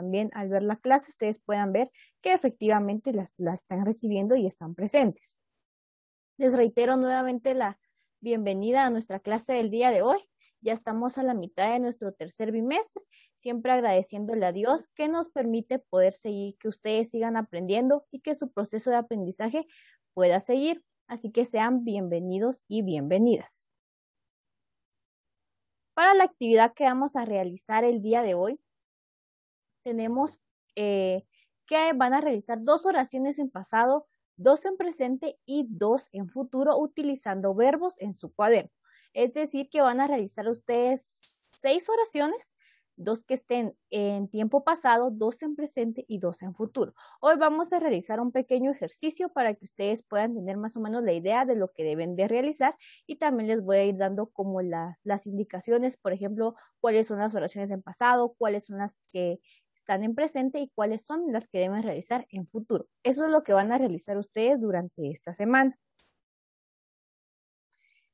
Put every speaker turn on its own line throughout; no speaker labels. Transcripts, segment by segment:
también al ver la clase ustedes puedan ver que efectivamente las, están recibiendo y están presentes. Les reitero nuevamente la bienvenida a nuestra clase del día de hoy. Ya estamos a la mitad de nuestro tercer bimestre, siempre agradeciéndole a Dios que nos permite poder seguir, que ustedes sigan aprendiendo y que su proceso de aprendizaje pueda seguir. Así que sean bienvenidos y bienvenidas. Para la actividad que vamos a realizar el día de hoy, tenemos eh, que van a realizar dos oraciones en pasado, dos en presente y dos en futuro utilizando verbos en su cuaderno. Es decir, que van a realizar ustedes seis oraciones, dos que estén en tiempo pasado, dos en presente y dos en futuro. Hoy vamos a realizar un pequeño ejercicio para que ustedes puedan tener más o menos la idea de lo que deben de realizar y también les voy a ir dando como las indicaciones, por ejemplo, cuáles son las oraciones en pasado, cuáles son las que están en presente y cuáles son las que deben realizar en futuro. Eso es lo que van a realizar ustedes durante esta semana.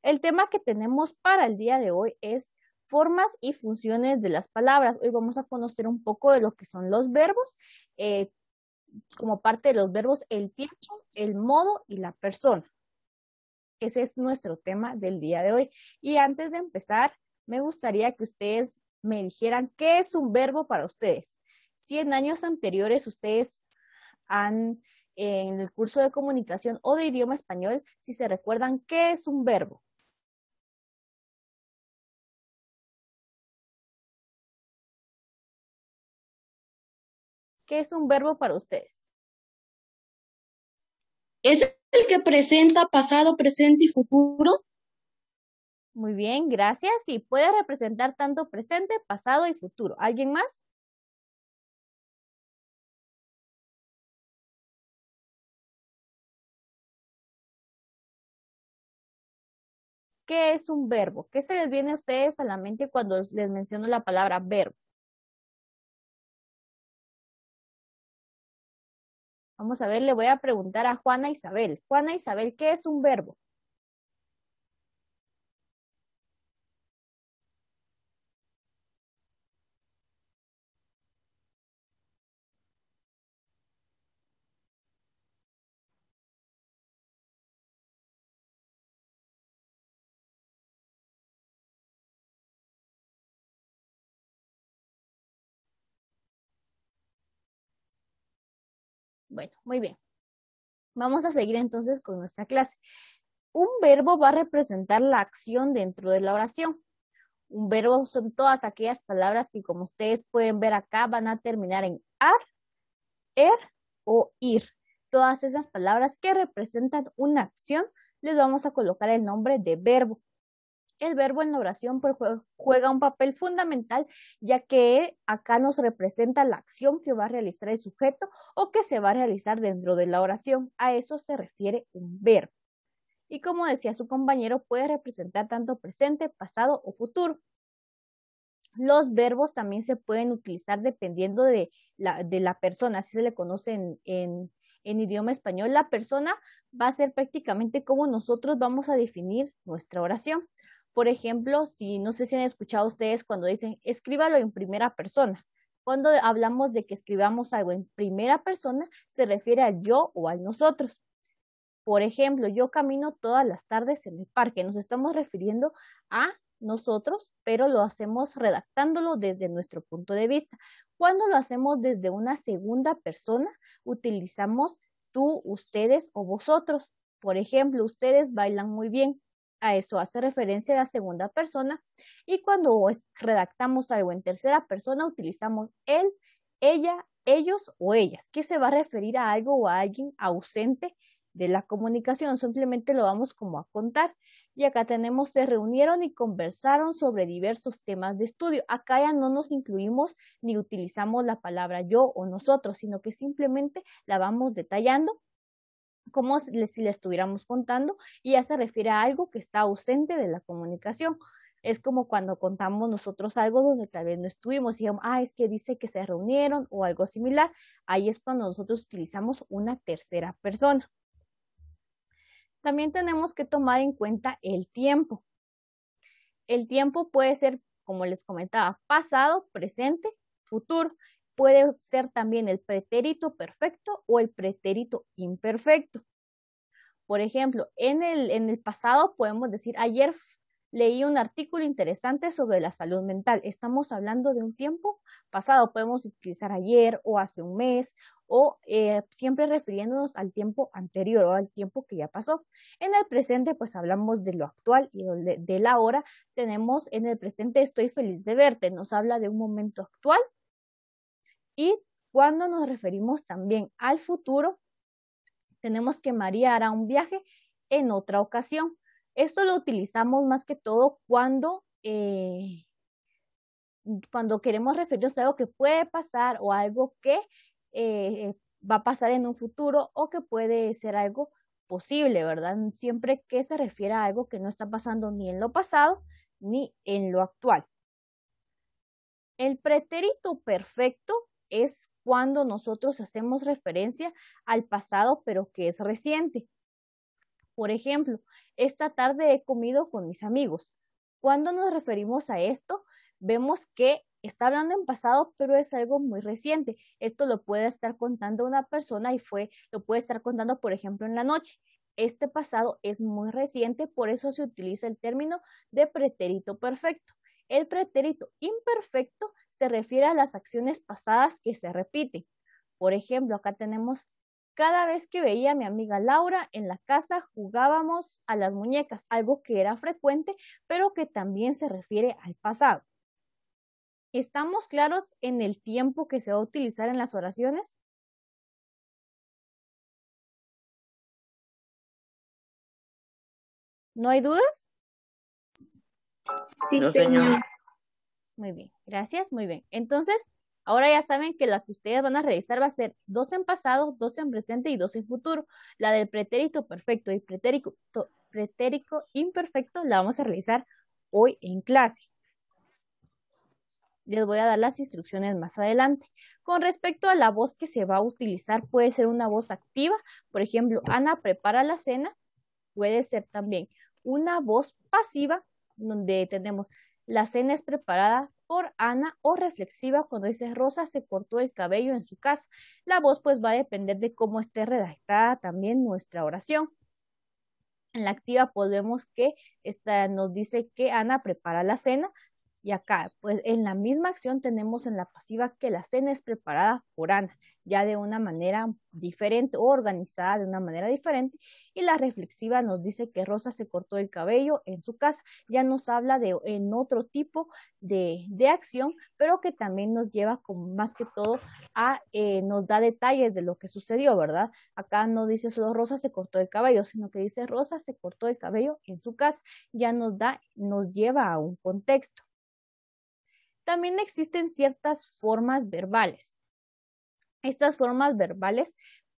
El tema que tenemos para el día de hoy es formas y funciones de las palabras. Hoy vamos a conocer un poco de lo que son los verbos, eh, como parte de los verbos el tiempo, el modo y la persona. Ese es nuestro tema del día de hoy. Y antes de empezar, me gustaría que ustedes me dijeran qué es un verbo para ustedes si años anteriores ustedes han, en el curso de comunicación o de idioma español, si se recuerdan qué es un verbo.
¿Qué es un verbo para ustedes? ¿Es el que presenta pasado, presente y futuro?
Muy bien, gracias. Y puede representar tanto presente, pasado y futuro. ¿Alguien más?
¿Qué es un verbo? ¿Qué se les viene a ustedes a la mente cuando les menciono la palabra verbo? Vamos a ver, le voy a preguntar a Juana Isabel. Juana Isabel, ¿qué es un verbo?
Bueno, muy bien. Vamos a seguir entonces con nuestra clase. Un verbo va a representar la acción dentro de la oración. Un verbo son todas aquellas palabras que, como ustedes pueden ver acá, van a terminar en ar, er o ir. Todas esas palabras que representan una acción, les vamos a colocar el nombre de verbo el verbo en la oración juega un papel fundamental, ya que acá nos representa la acción que va a realizar el sujeto o que se va a realizar dentro de la oración. A eso se refiere un verbo. Y como decía su compañero, puede representar tanto presente, pasado o futuro. Los verbos también se pueden utilizar dependiendo de la, persona, así se le conoce en idioma español. La persona va a ser prácticamente como nosotros vamos a definir nuestra oración. Por ejemplo, si no sé si han escuchado ustedes cuando dicen, escríbalo en primera persona. Cuando hablamos de que escribamos algo en primera persona, se refiere a yo o al nosotros. Por ejemplo, yo camino todas las tardes en el parque. Nos estamos refiriendo a nosotros, pero lo hacemos redactándolo desde nuestro punto de vista. Cuando lo hacemos desde una segunda persona, utilizamos tú, ustedes o vosotros. Por ejemplo, ustedes bailan muy bien a eso hace referencia la segunda persona y cuando redactamos algo en tercera persona utilizamos él, ella, ellos o ellas, que se va a referir a algo o a alguien ausente de la comunicación, simplemente lo vamos como a contar. Y acá tenemos, se reunieron y conversaron sobre diversos temas de estudio. Acá ya no nos incluimos ni utilizamos la palabra yo o nosotros, sino que simplemente la vamos detallando como si le, estuviéramos contando y ya se refiere a algo que está ausente de la comunicación. Es como cuando contamos nosotros algo donde tal vez no estuvimos y ah, es que dice que se reunieron o algo similar. Ahí es cuando nosotros utilizamos una tercera persona. También tenemos que tomar en cuenta el tiempo. El tiempo puede ser, como les comentaba, pasado, presente, futuro puede ser también el pretérito perfecto o el pretérito imperfecto. Por ejemplo, en el, pasado podemos decir, ayer leí un artículo interesante sobre la salud mental. Estamos hablando de un tiempo pasado, podemos utilizar ayer o hace un mes o eh, siempre refiriéndonos al tiempo anterior o al tiempo que ya pasó. En el presente, pues hablamos de lo actual y de la hora. Tenemos en el presente estoy feliz de verte, nos habla de un momento actual y cuando nos referimos también al futuro, tenemos que María hará un viaje en otra ocasión. Esto lo utilizamos más que todo cuando, eh, cuando queremos referirnos a algo que puede pasar o algo que eh, va a pasar en un futuro o que puede ser algo posible, ¿verdad? Siempre que se refiera a algo que no está pasando ni en lo pasado ni en lo actual. El pretérito perfecto es cuando nosotros hacemos referencia al pasado, pero que es reciente. Por ejemplo, esta tarde he comido con mis amigos. Cuando nos referimos a esto, vemos que está hablando en pasado, pero es algo muy reciente. Esto lo puede estar contando una persona y fue, lo puede estar contando, por ejemplo, en la noche. Este pasado es muy reciente, por eso se utiliza el término de pretérito perfecto. El pretérito imperfecto se refiere a las acciones pasadas que se repiten. Por ejemplo, acá tenemos, cada vez que veía a mi amiga Laura en la casa jugábamos a las muñecas, algo que era frecuente, pero que también se refiere al pasado. ¿Estamos claros en el tiempo que se va a
utilizar en las oraciones? ¿No hay dudas? Sí, señor. Muy
bien. Gracias, muy bien. Entonces, ahora ya saben que la que ustedes van a realizar va a ser dos en pasado, dos en presente y dos en futuro. La del pretérito perfecto y pretérito, imperfecto la vamos a realizar hoy en clase. Les voy a dar las instrucciones más adelante. Con respecto a la voz que se va a utilizar, puede ser una voz activa. Por ejemplo, Ana prepara la cena. Puede ser también una voz pasiva, donde tenemos la cena es preparada por Ana o reflexiva cuando dice Rosa se cortó el cabello en su casa. La voz pues va a depender de cómo esté redactada también nuestra oración. En la activa podemos pues, que esta nos dice que Ana prepara la cena, y acá, pues en la misma acción tenemos en la pasiva que la cena es preparada por Ana, ya de una manera diferente o organizada de una manera diferente. Y la reflexiva nos dice que Rosa se cortó el cabello en su casa, ya nos habla de en otro tipo de, acción, pero que también nos lleva como más que todo a, eh, nos da detalles de lo que sucedió, ¿verdad? Acá no dice solo Rosa se cortó el cabello, sino que dice Rosa se cortó el cabello en su casa, ya nos da, nos lleva a un contexto también existen ciertas formas verbales. Estas formas verbales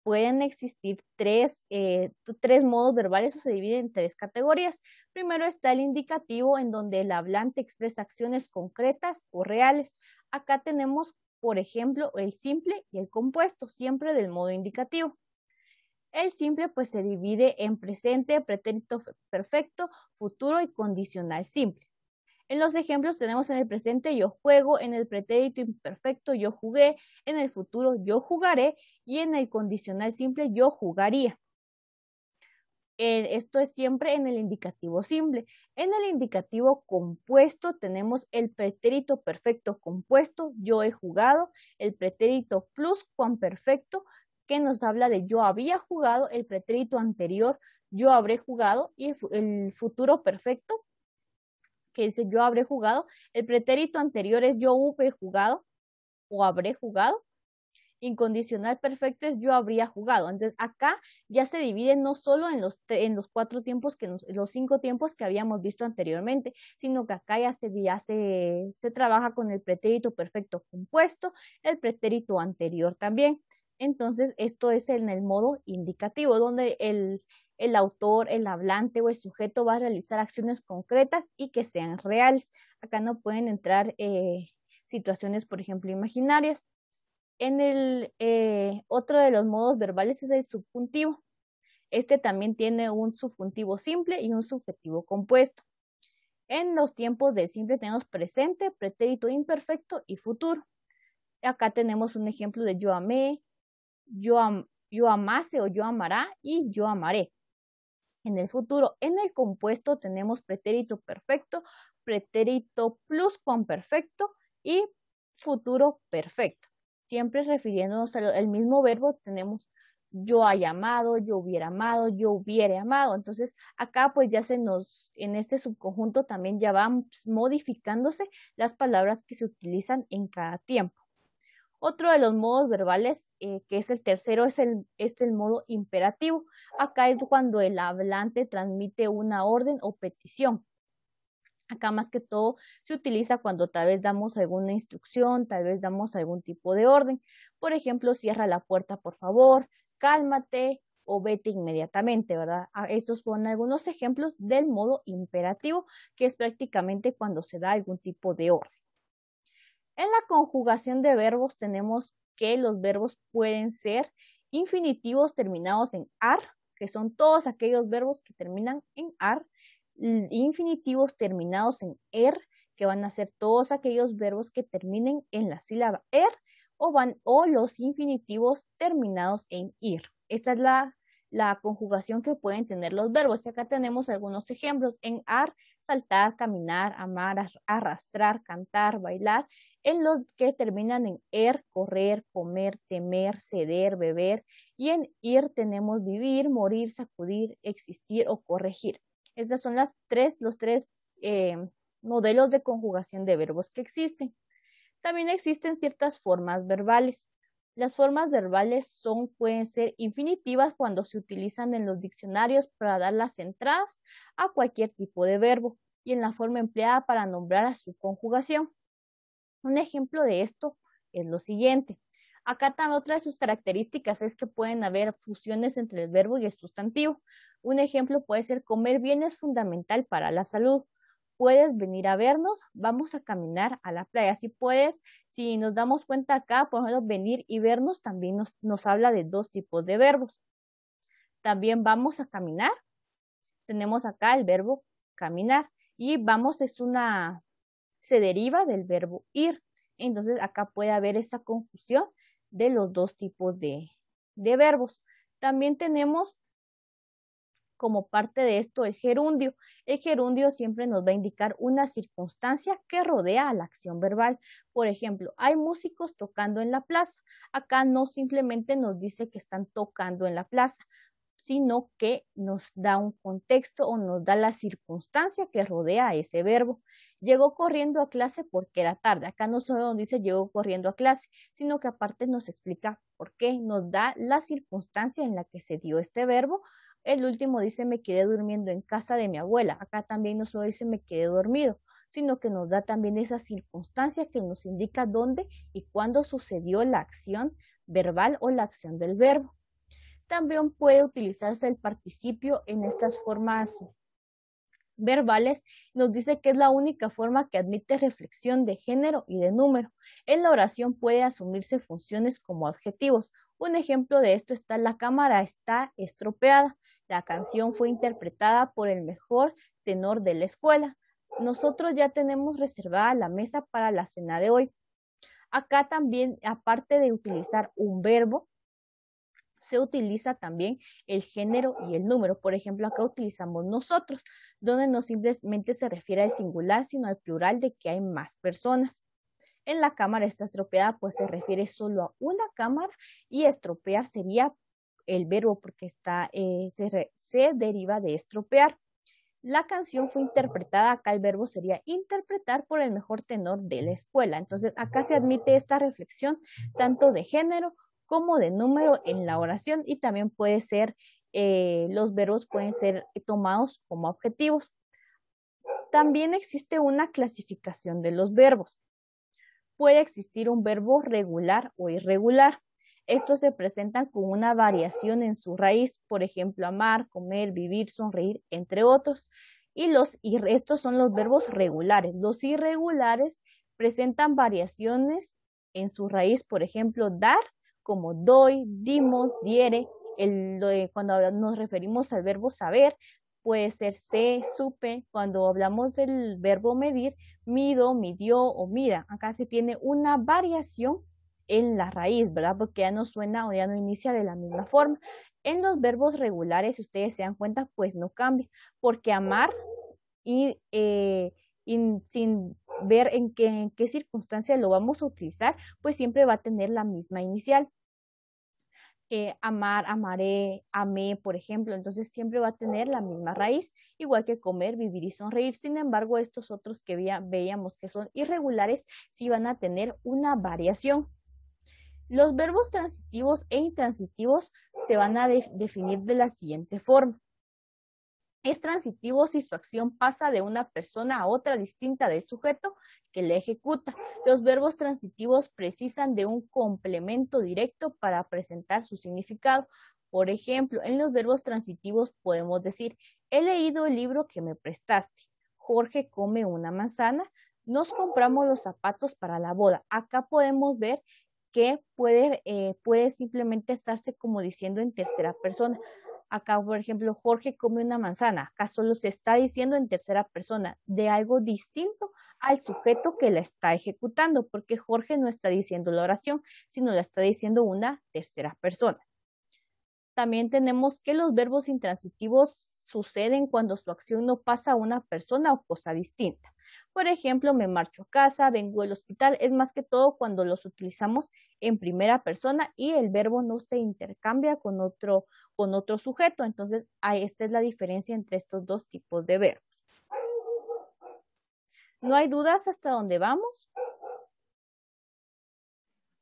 pueden existir eh, tres, modos verbales o se dividen en tres categorías. Primero está el indicativo, en donde el hablante expresa acciones concretas o reales. Acá tenemos, por ejemplo, el simple y el compuesto, siempre del modo indicativo. El simple pues se divide en presente, pretérito perfecto, futuro y condicional simple. En los ejemplos tenemos en el presente yo juego, en el pretérito imperfecto yo jugué, en el futuro yo jugaré y en el condicional simple yo jugaría. Esto es siempre en el indicativo simple. En el indicativo compuesto tenemos el pretérito perfecto compuesto, yo he jugado, el pretérito plus cuan perfecto, que nos habla de yo había jugado, el pretérito anterior, yo habré jugado, y el futuro perfecto, que dice yo habré jugado. El pretérito anterior es yo hube jugado o habré jugado. Incondicional perfecto es yo habría jugado. Entonces acá ya se divide no solo en los, en los cuatro tiempos, que los cinco tiempos que habíamos visto anteriormente, sino que acá ya, se trabaja con el pretérito perfecto compuesto, el pretérito anterior también. Entonces, esto es en el modo indicativo, donde el, el autor, el hablante o el sujeto va a realizar acciones concretas y que sean reales. Acá no pueden entrar eh, situaciones, por ejemplo, imaginarias. En el eh, otro de los modos verbales es el subjuntivo. Este también tiene un subjuntivo simple y un subjetivo compuesto. En los tiempos del simple tenemos presente, pretérito imperfecto y futuro. Acá tenemos un ejemplo de yo amé, yo, yo amase o yo amará y yo amaré en el futuro. En el compuesto tenemos pretérito perfecto, pretérito plus con perfecto y futuro perfecto. Siempre refiriéndonos al mismo verbo, tenemos yo haya amado, yo hubiera amado, yo hubiera amado. Entonces, acá pues ya se nos, en este subconjunto también ya van modificándose las palabras que se utilizan en cada tiempo. Otro de los modos verbales, eh, que es el tercero, es el, es el modo imperativo. Acá es cuando el hablante transmite una orden o petición. Acá más que todo se utiliza cuando tal vez damos alguna instrucción, tal vez damos algún tipo de orden. Por ejemplo, cierra la puerta, por favor, cálmate o vete inmediatamente, ¿verdad? Ah, estos son algunos ejemplos del modo imperativo, que es prácticamente cuando se da algún tipo de orden. En la conjugación de verbos tenemos que los verbos pueden ser infinitivos terminados en ar, que son todos aquellos verbos que terminan en ar, infinitivos terminados en er, que van a ser todos aquellos verbos que terminen en la sílaba er, o, van, o los infinitivos terminados en ir. Esta es la, la conjugación que pueden tener los verbos. Y acá tenemos algunos ejemplos en ar, saltar, caminar, amar, arrastrar, cantar, bailar en los que terminan en er, correr, comer, temer, ceder, beber, y en ir tenemos vivir, morir, sacudir, existir o corregir. Estos son las los tres eh, modelos de conjugación de verbos que existen. También existen ciertas formas verbales. Las formas verbales son, pueden ser infinitivas cuando se utilizan en los diccionarios para dar las entradas a cualquier tipo de verbo y en la forma empleada para nombrar a su conjugación. Un ejemplo de esto es lo siguiente. Acá también otra de sus características es que pueden haber fusiones entre el verbo y el sustantivo. Un ejemplo puede ser comer bien es fundamental para la salud. Puedes venir a vernos, vamos a caminar a la playa. Si puedes, si nos damos cuenta acá, por ejemplo, venir y vernos también nos, nos habla de dos tipos de verbos. También vamos a caminar. Tenemos acá el verbo caminar. Y vamos es una se deriva del verbo ir. Entonces acá puede haber esa confusión de los dos tipos de, de verbos. También tenemos como parte de esto el gerundio. El gerundio siempre nos va a indicar una circunstancia que rodea a la acción verbal. Por ejemplo, hay músicos tocando en la plaza. Acá no simplemente nos dice que están tocando en la plaza, sino que nos da un contexto o nos da la circunstancia que rodea a ese verbo. Llegó corriendo a clase porque era tarde. Acá no solo dice llegó corriendo a clase, sino que aparte nos explica por qué, nos da la circunstancia en la que se dio este verbo. El último dice me quedé durmiendo en casa de mi abuela. Acá también no solo dice me quedé dormido, sino que nos da también esa circunstancia que nos indica dónde y cuándo sucedió la acción verbal o la acción del verbo. También puede utilizarse el participio en estas formas verbales, nos dice que es la única forma que admite reflexión de género y de número. En la oración puede asumirse funciones como adjetivos. Un ejemplo de esto está la cámara está estropeada. La canción fue interpretada por el mejor tenor de la escuela. Nosotros ya tenemos reservada la mesa para la cena de hoy. Acá también, aparte de utilizar un verbo, se utiliza también el género y el número. Por ejemplo, acá utilizamos nosotros, donde no simplemente se refiere al singular, sino al plural de que hay más personas. En la cámara está estropeada, pues se refiere solo a una cámara y estropear sería el verbo porque está, eh, se deriva de estropear. La canción fue interpretada, acá el verbo sería interpretar por el mejor tenor de la escuela. Entonces, acá se admite esta reflexión tanto de género como de número en la oración y también puede ser, eh, los verbos pueden ser tomados como objetivos. También existe una clasificación de los verbos. Puede existir un verbo regular o irregular. Estos se presentan con una variación en su raíz, por ejemplo, amar, comer, vivir, sonreír, entre otros. Y los, y estos son los verbos regulares. Los irregulares presentan variaciones en su raíz, por ejemplo, dar como doy, dimos, diere. El, de, cuando nos referimos al verbo saber, puede ser se, supe. Cuando hablamos del verbo medir, mido, midió o mira. Acá se tiene una variación en la raíz, ¿verdad? Porque ya no suena o ya no inicia de la misma forma. En los verbos regulares, si ustedes se dan cuenta, pues no cambia, porque amar y eh, sin ver en qué, circunstancia lo vamos a utilizar, pues siempre va a tener la misma inicial. Eh, amar, amaré, amé, por ejemplo, entonces siempre va a tener la misma raíz, igual que comer, vivir y sonreír. Sin embargo, estos otros que veíamos que son irregulares, sí van a tener una variación. Los verbos transitivos e intransitivos se van a definir de la siguiente forma es transitivo si su acción pasa de una persona a otra distinta del sujeto que la ejecuta. Los verbos transitivos precisan de un complemento directo para presentar su significado. Por ejemplo, en los verbos transitivos podemos decir, he leído el libro que me prestaste. Jorge come una manzana. Nos compramos los zapatos para la boda. Acá podemos ver que puede, eh, puede simplemente estarse como diciendo en tercera persona acá, por ejemplo, Jorge come una manzana, acá solo se está diciendo en tercera persona de algo distinto al sujeto que la está ejecutando, porque Jorge no está diciendo la oración, sino la está diciendo una tercera persona. También tenemos que los verbos intransitivos suceden cuando su acción no pasa a una persona o cosa distinta. Por ejemplo, me marcho a casa, vengo del hospital, es más que todo cuando los utilizamos en primera persona y el verbo no se intercambia con otro, otro sujeto. Entonces, esta es la diferencia entre estos dos tipos de verbos. ¿No hay dudas hasta dónde vamos?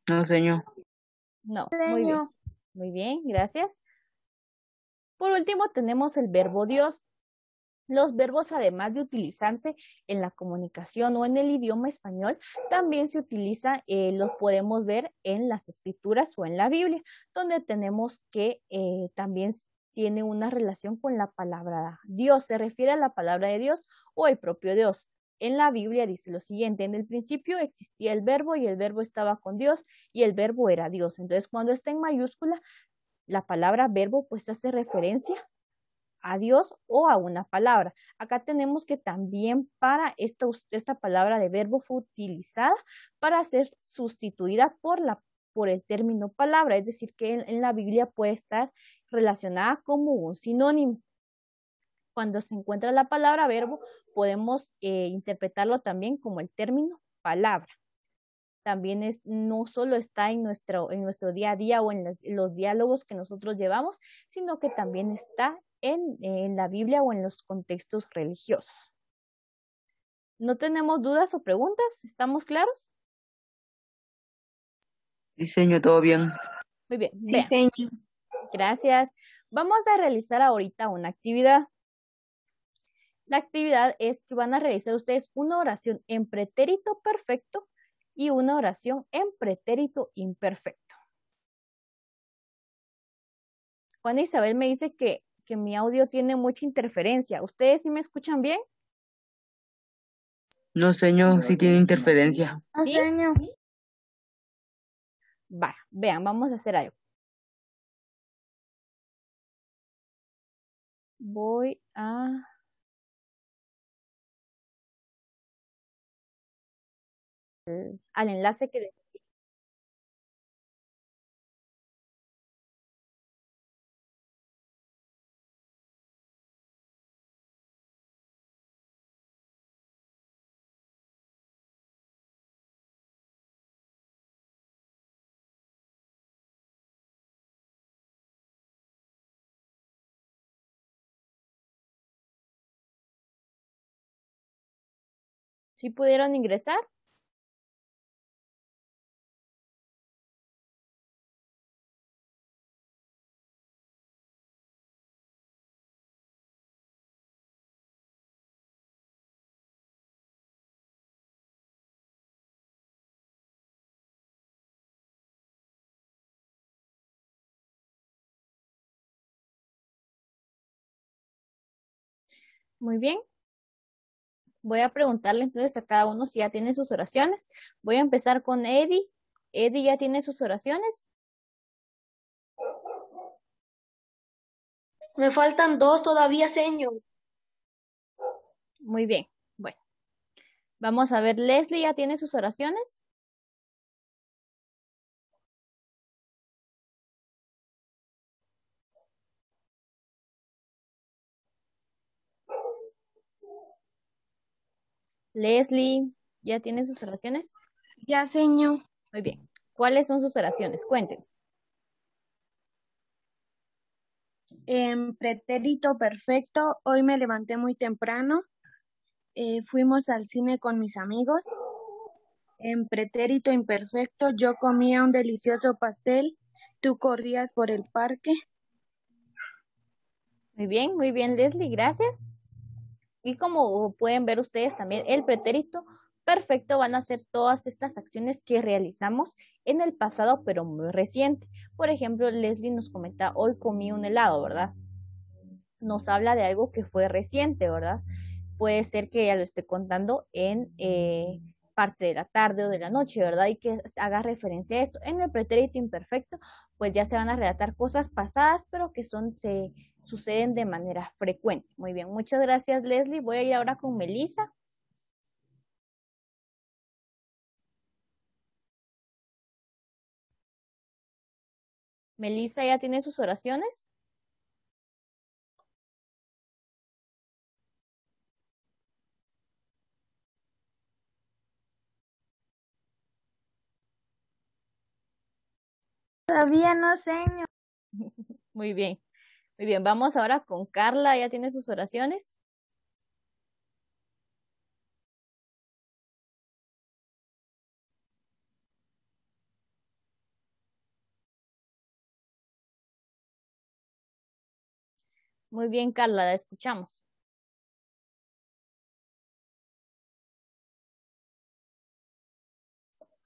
No, señor. No, muy bien. Muy bien, gracias. Por último, tenemos el verbo Dios. Los verbos, además de utilizarse en la comunicación o en el idioma español, también se utilizan, eh, los podemos ver en las escrituras o en la Biblia, donde tenemos que eh, también tiene una relación con la palabra Dios. Se refiere a la palabra de Dios o el propio Dios. En la Biblia dice lo siguiente, en el principio existía el verbo y el verbo estaba con Dios y el verbo era Dios. Entonces, cuando está en mayúscula, la palabra verbo pues hace referencia a Dios o a una palabra. Acá tenemos que también para esta, esta palabra de verbo fue utilizada para ser sustituida por, el término palabra, es decir, que en, la Biblia puede estar relacionada como un sinónimo. Cuando se encuentra la palabra verbo, podemos eh, interpretarlo también como el término palabra también es, no solo está en nuestro, en nuestro día a día o en los, diálogos que nosotros llevamos, sino que también está en, en la Biblia o en los contextos religiosos. ¿No tenemos dudas o preguntas? ¿Estamos claros?
diseño todo bien.
Muy bien. Sí, Gracias. Vamos a realizar ahorita una actividad. La actividad es que van a realizar ustedes una oración en pretérito perfecto y una oración en pretérito imperfecto. Juana Isabel me dice que, que mi audio tiene mucha interferencia. ¿Ustedes sí me escuchan bien?
No, señor, sí tiene interferencia.
No, señor. Va, vean,
vamos a hacer algo. Voy a Mm. al enlace que les si pudieron ingresar.
Muy bien. Voy a preguntarle entonces a cada uno si ya tiene sus oraciones. Voy a empezar con Eddie. Eddie ya tiene sus oraciones.
Me faltan dos todavía, señor. Muy bien. Bueno, vamos a ver. Leslie ya tiene sus oraciones.
Leslie, ¿ya tiene sus oraciones? Ya, señor. Muy bien. ¿Cuáles son sus oraciones? Cuéntenos. En em, pretérito perfecto, hoy me levanté muy temprano. Eh, fuimos al cine con mis amigos. En em, pretérito imperfecto, yo comía un delicioso pastel. Tú corrías por el parque. Muy bien, muy bien, Leslie, gracias. Y como pueden ver ustedes también, el pretérito perfecto van a ser todas estas acciones que realizamos en el pasado, pero muy reciente. Por ejemplo, Leslie nos comenta, hoy comí un helado, ¿verdad? Nos habla de algo que fue reciente, ¿verdad? Puede ser que ya lo esté contando en... Eh, parte de la tarde o de la noche, ¿verdad? Y que haga referencia a esto. En el pretérito imperfecto, pues ya se van a relatar cosas pasadas, pero que son, se suceden de manera frecuente. Muy bien, muchas gracias Leslie. Voy a ir ahora con Melissa.
Melissa ya tiene sus oraciones.
Todavía no señor. Muy bien. Muy bien, vamos ahora con Carla. ¿Ya tiene sus oraciones?
Muy bien, Carla, la escuchamos.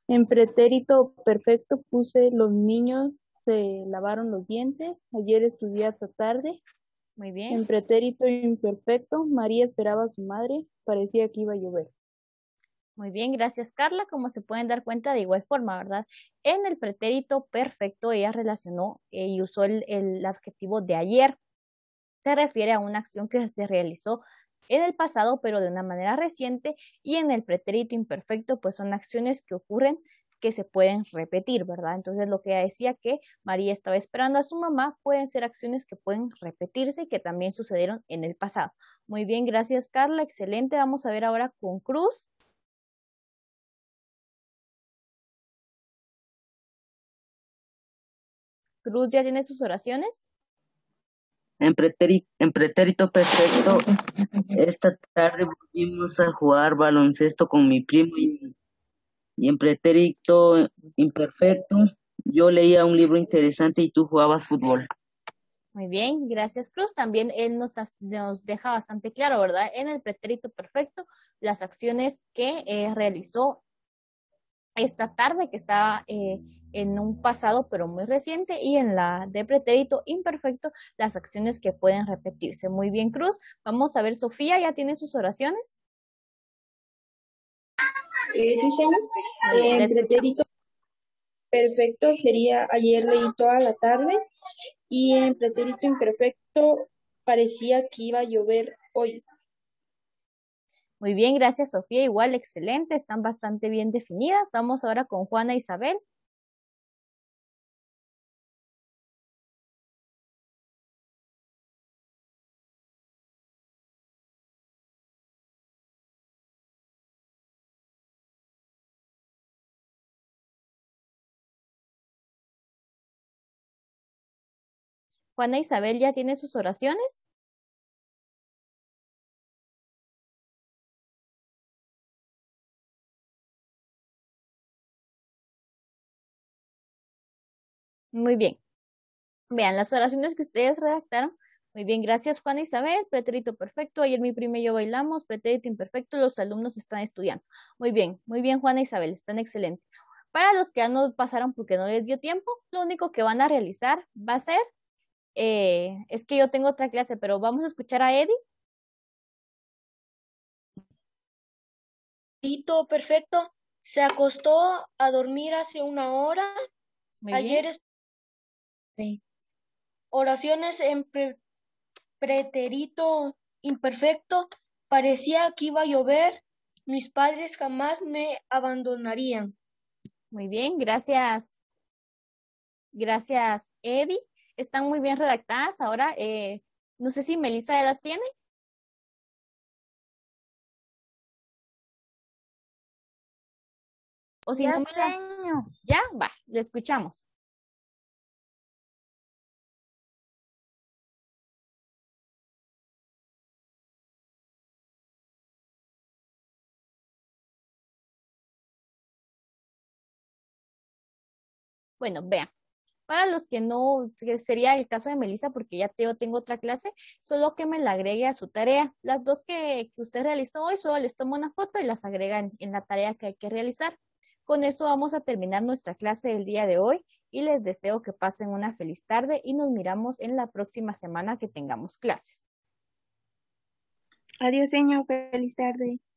En pretérito perfecto puse los niños se lavaron los dientes, ayer estudié hasta tarde. Muy bien. En pretérito imperfecto, María esperaba a su madre, parecía que iba a llover. Muy bien, gracias Carla. Como se pueden dar cuenta, de igual forma, ¿verdad? En el pretérito perfecto, ella relacionó eh, y usó el, el adjetivo de ayer. Se refiere a una acción que se realizó en el pasado, pero de una manera reciente, y en el pretérito imperfecto, pues son acciones que ocurren que se pueden repetir, ¿verdad? Entonces, lo que decía que María estaba esperando a su mamá pueden ser acciones que pueden repetirse y que también sucedieron en el pasado. Muy bien, gracias Carla, excelente. Vamos a ver ahora con Cruz. Cruz ya tiene sus oraciones.
En, pretérito, perfecto, esta tarde volvimos a jugar baloncesto con mi primo y, en pretérito imperfecto yo leía un libro interesante y tú jugabas fútbol.
Muy bien, gracias Cruz. También él nos, nos deja bastante claro, ¿verdad? En el pretérito perfecto, las acciones que eh, realizó esta tarde que estaba eh, en un pasado pero muy reciente y en la de pretérito imperfecto las acciones que pueden repetirse. Muy bien, Cruz. Vamos a ver, Sofía, ¿ya tiene sus oraciones? Eh, eh pretérito perfecto sería ayer leí toda la tarde y en pretérito imperfecto parecía que iba a llover hoy. Muy bien, gracias Sofía. Igual, excelente,
están bastante bien definidas. Vamos ahora con Juana Isabel. Juana Isabel ya tiene sus oraciones.
Muy bien. Vean las oraciones que ustedes redactaron. Muy bien, gracias Juana Isabel, pretérito perfecto, ayer mi prima y yo bailamos, pretérito imperfecto, los alumnos están estudiando. Muy bien, muy bien Juana Isabel, están excelentes. Para los que ya no pasaron porque no les dio tiempo, lo único que van a realizar va a ser eh, es que yo tengo otra clase, pero vamos a escuchar
a Eddie. Tito,
perfecto. Se acostó a dormir hace una hora. Ayer oraciones en pretérito preterito imperfecto. Parecía que iba a llover. Mis padres jamás me abandonarían. Muy bien, gracias. Gracias, Eddie están muy bien redactadas ahora. Eh, no sé si Melissa las
tiene. O si no la... Ya, va, le escuchamos. Bueno, vea
para los que no, que sería el caso de Melissa, porque ya tengo otra clase, solo que me la agregue a su tarea. Las dos que, que usted realizó hoy, solo les tomo una foto y las agregan en la tarea que hay que realizar. Con eso vamos a terminar nuestra clase del día de hoy y les deseo que pasen una feliz tarde y nos miramos en la próxima semana que tengamos clases. Adiós, señor. Feliz tarde.